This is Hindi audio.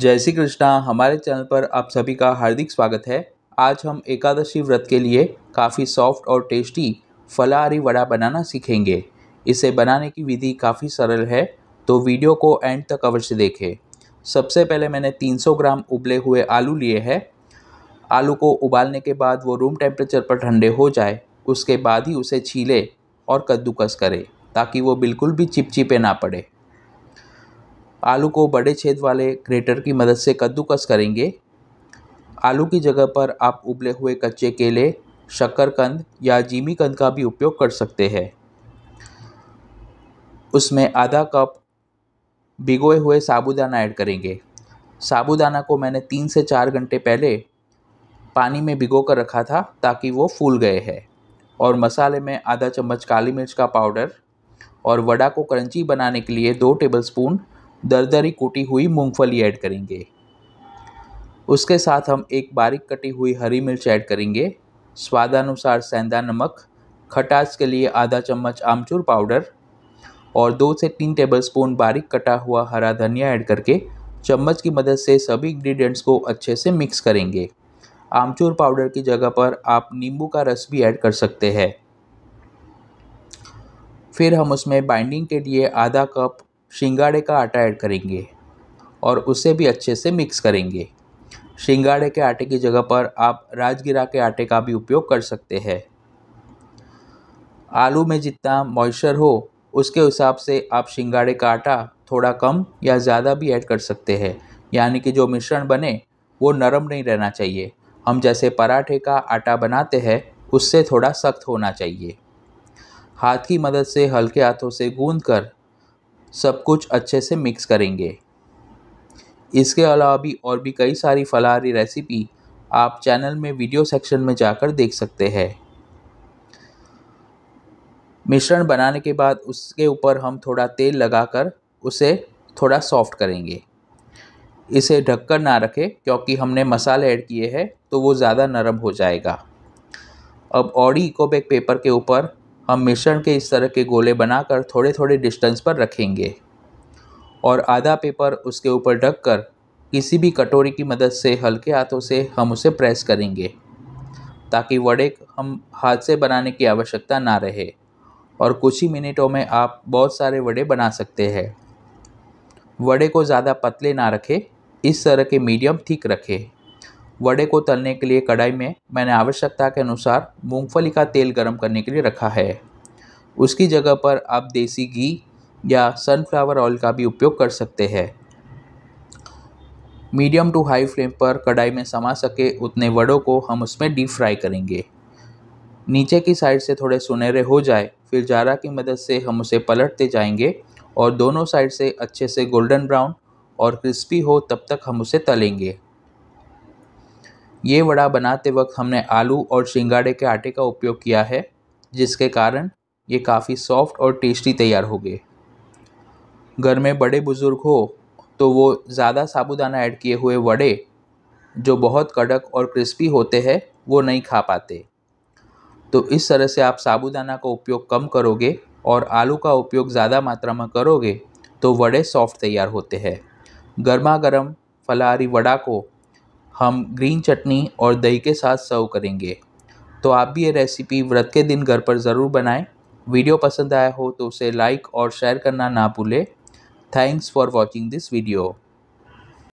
जय श्री कृष्णा हमारे चैनल पर आप सभी का हार्दिक स्वागत है आज हम एकादशी व्रत के लिए काफ़ी सॉफ्ट और टेस्टी फलाहारी वड़ा बनाना सीखेंगे इसे बनाने की विधि काफ़ी सरल है तो वीडियो को एंड तक अवश्य देखें सबसे पहले मैंने 300 ग्राम उबले हुए आलू लिए हैं आलू को उबालने के बाद वो रूम टेम्परेचर पर ठंडे हो जाए उसके बाद ही उसे छीले और कद्दूकस करें ताकि वो बिल्कुल भी चिपचिपे ना पड़े आलू को बड़े छेद वाले ग्रेटर की मदद से कद्दूकस करेंगे आलू की जगह पर आप उबले हुए कच्चे केले शक्करकंद या जीमी कंद का भी उपयोग कर सकते हैं उसमें आधा कप भिगोए हुए साबूदाना ऐड करेंगे साबूदाना को मैंने तीन से चार घंटे पहले पानी में भिगो कर रखा था ताकि वो फूल गए हैं और मसाले में आधा चम्मच काली मिर्च का पाउडर और वड़ा को क्रंची बनाने के लिए दो टेबलस्पून दर दरी कूटी हुई मूंगफली ऐड करेंगे उसके साथ हम एक बारीक कटी हुई हरी मिर्च ऐड करेंगे स्वादानुसार सेंधा नमक खटास के लिए आधा चम्मच आमचूर पाउडर और दो से तीन टेबलस्पून बारीक कटा हुआ हरा धनिया ऐड करके चम्मच की मदद से सभी इंग्रेडिएंट्स को अच्छे से मिक्स करेंगे आमचूर पाउडर की जगह पर आप नींबू का रस भी ऐड कर सकते हैं फिर हम उसमें बाइंडिंग के लिए आधा कप शिंगाड़े का आटा ऐड करेंगे और उसे भी अच्छे से मिक्स करेंगे शिंगाड़े के आटे की जगह पर आप राजगिरा के आटे का भी उपयोग कर सकते हैं आलू में जितना मॉइस्चर हो उसके हिसाब से आप शिंगाड़े का आटा थोड़ा कम या ज़्यादा भी ऐड कर सकते हैं यानी कि जो मिश्रण बने वो नरम नहीं रहना चाहिए हम जैसे पराठे का आटा बनाते हैं उससे थोड़ा सख्त होना चाहिए हाथ की मदद से हल्के हाथों से गूंद कर सब कुछ अच्छे से मिक्स करेंगे इसके अलावा भी और भी कई सारी फलाहारी रेसिपी आप चैनल में वीडियो सेक्शन में जाकर देख सकते हैं मिश्रण बनाने के बाद उसके ऊपर हम थोड़ा तेल लगाकर उसे थोड़ा सॉफ्ट करेंगे इसे ढककर ना रखें क्योंकि हमने मसाले ऐड किए हैं तो वो ज़्यादा नरम हो जाएगा अब ऑडी इकोबैक पेपर के ऊपर हम मिश्रण के इस तरह के गोले बनाकर थोड़े थोड़े डिस्टेंस पर रखेंगे और आधा पेपर उसके ऊपर ढक कर किसी भी कटोरी की मदद से हल्के हाथों से हम उसे प्रेस करेंगे ताकि वड़े हम हाथ से बनाने की आवश्यकता ना रहे और कुछ ही मिनटों में आप बहुत सारे वड़े बना सकते हैं वड़े को ज़्यादा पतले ना रखें इस तरह के मीडियम ठीक रखें वड़े को तलने के लिए कढ़ाई में मैंने आवश्यकता के अनुसार मूंगफली का तेल गर्म करने के लिए रखा है उसकी जगह पर आप देसी घी या सनफ्लावर ऑयल का भी उपयोग कर सकते हैं मीडियम टू हाई फ्लेम पर कढ़ाई में समा सके उतने वड़ों को हम उसमें डीप फ्राई करेंगे नीचे की साइड से थोड़े सुनहरे हो जाए फिर जारा की मदद से हम उसे पलटते जाएंगे और दोनों साइड से अच्छे से गोल्डन ब्राउन और क्रिस्पी हो तब तक हम उसे तलेंगे ये वड़ा बनाते वक्त हमने आलू और सिंगाड़े के आटे का उपयोग किया है जिसके कारण ये काफ़ी सॉफ्ट और टेस्टी तैयार हो गए घर में बड़े बुज़ुर्ग हो तो वो ज़्यादा साबुदाना ऐड किए हुए वड़े जो बहुत कड़क और क्रिस्पी होते हैं वो नहीं खा पाते तो इस तरह से आप साबुदाना का उपयोग कम करोगे और आलू का उपयोग ज़्यादा मात्रा में करोगे तो वड़े सॉफ्ट तैयार होते हैं गर्मा गर्म फलाहारी वड़ा को हम ग्रीन चटनी और दही के साथ सर्व करेंगे तो आप भी ये रेसिपी व्रत के दिन घर पर ज़रूर बनाएं वीडियो पसंद आया हो तो उसे लाइक और शेयर करना ना भूलें thanks for watching this video